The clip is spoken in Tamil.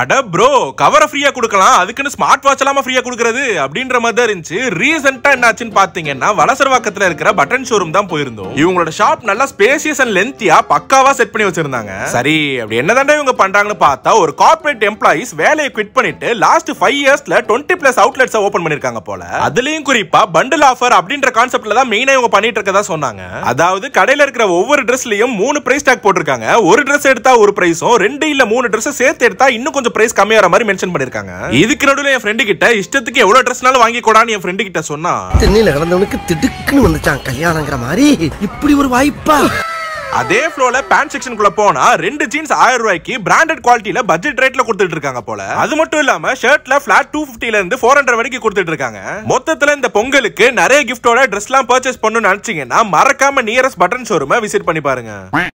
அட ப்ரோ கவரை ஃப்ரீயா கொடுக்கலாம் அதுக்குன்னு ஸ்மார்ட் வாட்ச் இல்லாம ஃப்ரீயா கொடுக்கறது அப்படின்ற மாதிரி தான் இருந்துச்சு ரீசெண்டா என்னாச்சுன்னு பார்த்தீங்கன்னா வலசர்வாக்கத்துல இருக்கிற பட்டன் ஷோரூம் தான் போயிருந்தோம் இவங்களோட ஷாப் நல்லா ஸ்பேசியஸ் அண்ட் லென்த்தியா பக்காவாக செட் பண்ணி வச்சிருந்தாங்க சரி அப்படி என்னதாண்டா இவங்க பண்றாங்கன்னு பார்த்தா ஒரு கார்பரேட் எம்ப்ளாயிஸ் வேலையை குவிட் பண்ணிட்டு லாஸ்ட் ஃபைவ் இயர்ஸ்ல டுவெண்ட்டி பிளஸ் அவுட்லெட்ஸை ஓபன் பண்ணிருக்காங்க போல அதுலயும் குறிப்பாக பண்டில் ஆஃபர் அப்படின்ற கான்செப்ட்ல தான் மெயினா இவங்க பண்ணிட்டு இருக்கதா சொன்னாங்க அதாவது கடையில இருக்கிற ஒவ்வொரு ட்ரெஸ்லயும் மூணு பிரைஸ் டேக் போட்டிருக்காங்க ஒரு ட்ரெஸ் எடுத்தா ஒரு ப்ரைஸும் ரெண்டு இல்ல மூணு ட்ரெஸ் சேர்த்து எடுத்தா இன்னும் கொஞ்சம் பிரைஸ் கம்மியாகிற மாதிரி மென்ஷன் பண்ணிருக்காங்க இதுக்கு நடுவில் என் ஃப்ரெண்டு கிட்ட இஷ்டத்துக்கு எவ்வளோ ட்ரெஸ்னாலும் வாங்கி கூடான்னு என் ஃப்ரெண்டு கிட்ட சொன்னா தென்னையில் கிடந்தவனுக்கு திடுக்குன்னு வந்துச்சான் கல்யாணங்கிற மாதிரி இப்படி ஒரு வாய்ப்பா அதே ஃப்ளோல பேண்ட் செக்ஷனுக்குள்ள போனா ரெண்டு ஜீன்ஸ் ஆயிரம் ரூபாய்க்கு பிராண்டட் குவாலிட்டியில பட்ஜெட் ரேட்ல கொடுத்துட்டு இருக்காங்க போல அது மட்டும் இல்லாம ஷர்ட்ல பிளாட் டூ பிப்டில இருந்து ஃபோர் ஹண்ட்ரட் வரைக்கும் கொடுத்துட்டு இருக்காங்க மொத்தத்துல இந்த பொங்கலுக்கு நிறைய கிஃப்டோட ட்ரெஸ் எல்லாம் பர்ச்சேஸ் பண்ணணும்னு நினைச்சீங்கன்னா மறக்காம நியரஸ்ட் பட்டன் ஷோரூமை விசிட் பண்ணி பாருங்க